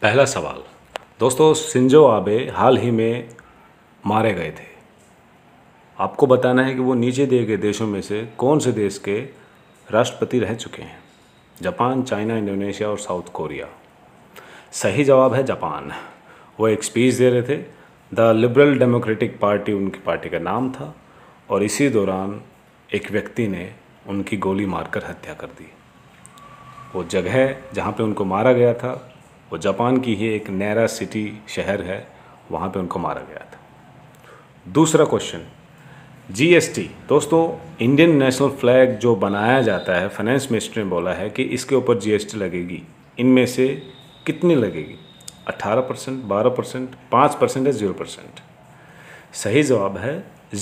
पहला सवाल दोस्तों सिंजो आबे हाल ही में मारे गए थे आपको बताना है कि वो नीचे दिए गए देशों में से कौन से देश के राष्ट्रपति रह चुके हैं जापान चाइना इंडोनेशिया और साउथ कोरिया सही जवाब है जापान वो एक स्पीच दे रहे थे द लिबरल डेमोक्रेटिक पार्टी उनकी पार्टी का नाम था और इसी दौरान एक व्यक्ति ने उनकी गोली मारकर हत्या कर दी वो जगह जहाँ पे उनको मारा गया था वो जापान की ही एक नैरा सिटी शहर है वहाँ पे उनको मारा गया था दूसरा क्वेश्चन जीएसटी दोस्तों इंडियन नेशनल फ्लैग जो बनाया जाता है फाइनेंस मिनिस्ट्री ने बोला है कि इसके ऊपर जीएसटी लगेगी इनमें से कितनी लगेगी 18 परसेंट बारह परसेंट पाँच परसेंट या ज़ीरो परसेंट सही जवाब है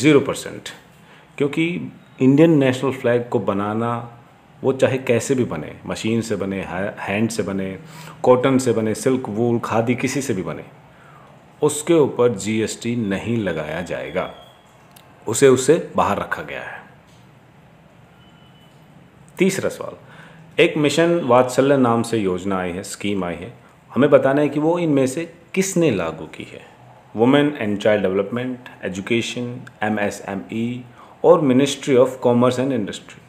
ज़ीरो परसेंट क्योंकि इंडियन नेशनल फ्लैग को बनाना वो चाहे कैसे भी बने मशीन से बने हैंड से बने कॉटन से बने सिल्क वूल खादी किसी से भी बने उसके ऊपर जीएसटी नहीं लगाया जाएगा उसे उसे बाहर रखा गया है तीसरा सवाल एक मिशन वात्सल्य नाम से योजना आई है स्कीम आई है हमें बताना है कि वो इनमें से किसने लागू की है women and child development education MSME और ministry of commerce and industry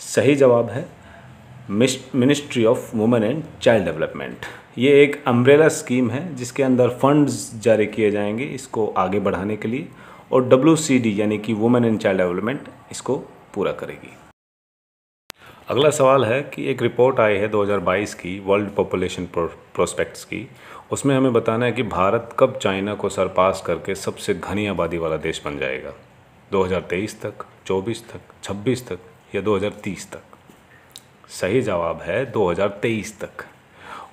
सही जवाब है ministry of women and child development ये एक अम्ब्रेला स्कीम है जिसके अंदर फंड्स जारी किए जाएंगे इसको आगे बढ़ाने के लिए और डब्ल्यू यानी कि वुमेन एंड चाइल्ड डेवलपमेंट इसको पूरा करेगी अगला सवाल है कि एक रिपोर्ट आई है 2022 की वर्ल्ड पॉपुलेशन प्रोस्पेक्ट्स की उसमें हमें बताना है कि भारत कब चाइना को सरपास करके सबसे घनी आबादी वाला देश बन जाएगा 2023 तक 24 तक 26 तक या 2030 तक सही जवाब है 2023 तक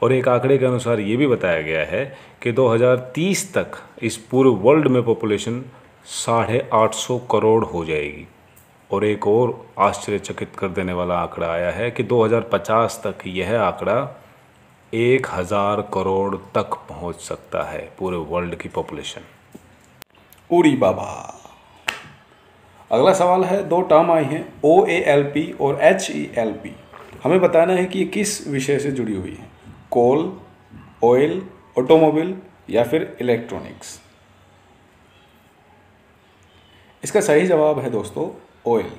और एक आंकड़े के अनुसार ये भी बताया गया है कि 2030 तक इस पूरे वर्ल्ड में पॉपुलेशन साढ़े आठ सौ करोड़ हो जाएगी और एक और आश्चर्यचकित कर देने वाला आंकड़ा आया है कि 2050 तक यह आंकड़ा एक हज़ार करोड़ तक पहुंच सकता है पूरे वर्ल्ड की पॉपुलेशन उड़ी बाबा अगला सवाल है दो टर्म आई हैं ओ ए एल पी और एच ई एल पी हमें बताना है कि ये किस विषय से जुड़ी हुई है कोल ऑयल ऑटोमोबाइल या फिर इलेक्ट्रॉनिक्स इसका सही जवाब है दोस्तों oil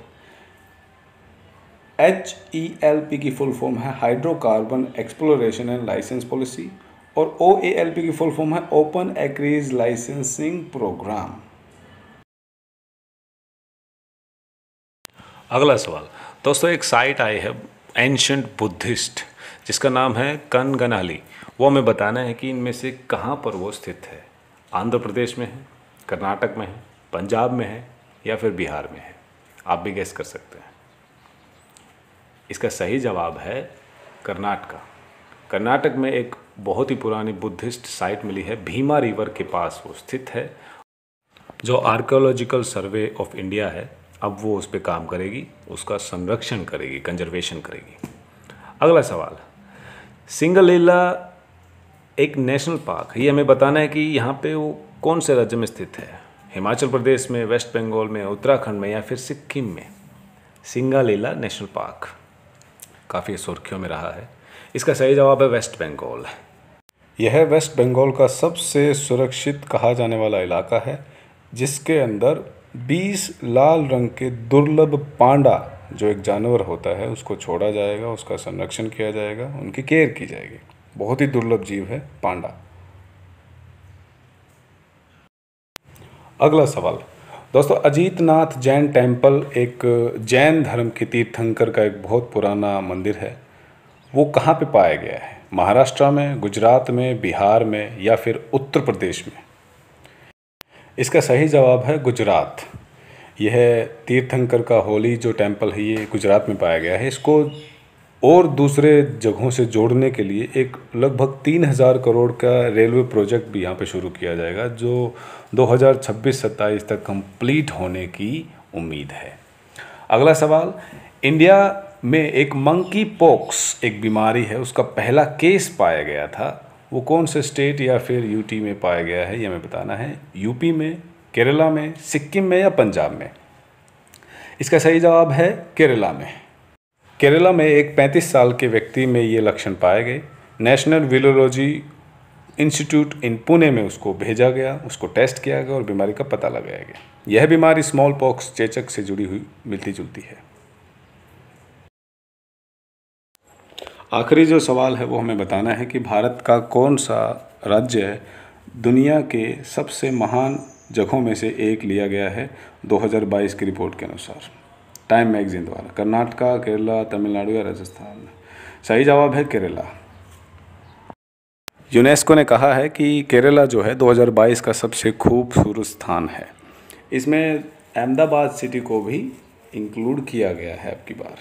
H E L P की फुल फॉर्म है hydrocarbon exploration and licence policy और ओ ए एल पी की फुल फॉर्म है ओपन एक्रीज लाइसेंसिंग प्रोग्राम अगला सवाल दोस्तों एक साइट आई है एंशंट बुद्धिस्ट जिसका नाम है कन गनाली वो हमें बताना है कि इनमें से कहाँ पर वो स्थित है आंध्र प्रदेश में है कर्नाटक में है पंजाब में है या फिर बिहार में है आप भी गैस कर सकते हैं इसका सही जवाब है कर्नाटका कर्नाटक में एक बहुत ही पुरानी बुद्धिस्ट साइट मिली है भीमा रिवर के पास वो स्थित है जो आर्कियोलॉजिकल सर्वे ऑफ इंडिया है अब वो उस पर काम करेगी उसका संरक्षण करेगी कंजर्वेशन करेगी अगला सवाल सिंगल लीला एक नेशनल पार्क ये हमें बताना है कि यहाँ पे वो कौन से राज्य में स्थित है हिमाचल प्रदेश में वेस्ट बंगाल में उत्तराखंड में या फिर सिक्किम में सिंगालीला नेशनल पार्क काफ़ी सुर्खियों में रहा है इसका सही जवाब है वेस्ट बंगाल यह वेस्ट बंगाल का सबसे सुरक्षित कहा जाने वाला इलाका है जिसके अंदर बीस लाल रंग के दुर्लभ पांडा जो एक जानवर होता है उसको छोड़ा जाएगा उसका संरक्षण किया जाएगा उनकी केयर की जाएगी बहुत ही दुर्लभ जीव है पांडा अगला सवाल दोस्तों अजीतनाथ जैन टेम्पल एक जैन धर्म के तीर्थंकर का एक बहुत पुराना मंदिर है वो कहाँ पे पाया गया है महाराष्ट्र में गुजरात में बिहार में या फिर उत्तर प्रदेश में इसका सही जवाब है गुजरात यह तीर्थंकर का होली जो टेम्पल है ये गुजरात में पाया गया है इसको और दूसरे जगहों से जोड़ने के लिए एक लगभग तीन हज़ार करोड़ का रेलवे प्रोजेक्ट भी यहाँ पे शुरू किया जाएगा जो 2026-27 तक कंप्लीट होने की उम्मीद है अगला सवाल इंडिया में एक मंकी पॉक्स एक बीमारी है उसका पहला केस पाया गया था वो कौन से स्टेट या फिर यूटी में पाया गया है ये हमें बताना है यूपी में केरला में सिक्किम में या पंजाब में इसका सही जवाब है केरला में केरला में एक 35 साल के व्यक्ति में ये लक्षण पाए गए national virology institute in Pune में उसको भेजा गया उसको टेस्ट किया गया और बीमारी का पता लगाया गया यह बीमारी स्मॉल पॉक्स चेचक से जुड़ी हुई मिलती जुलती है आखिरी जो सवाल है वो हमें बताना है कि भारत का कौन सा राज्य दुनिया के सबसे महान जगहों में से एक लिया गया है 2022 की रिपोर्ट के अनुसार टाइम मैगजीन द्वारा कर्नाटका केरला तमिलनाडु या राजस्थान सही जवाब है केरला यूनेस्को ने कहा है कि केरला जो है 2022 का सबसे खूबसूरत स्थान है इसमें अहमदाबाद सिटी को भी इंक्लूड किया गया है अब की बार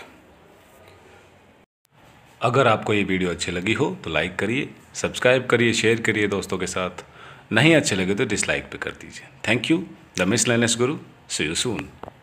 अगर आपको ये वीडियो अच्छी लगी हो तो लाइक करिए सब्सक्राइब करिए शेयर करिए दोस्तों के साथ नहीं अच्छे लगे तो डिसलाइक भी कर दीजिए thank you the miscellaneous guru see you soon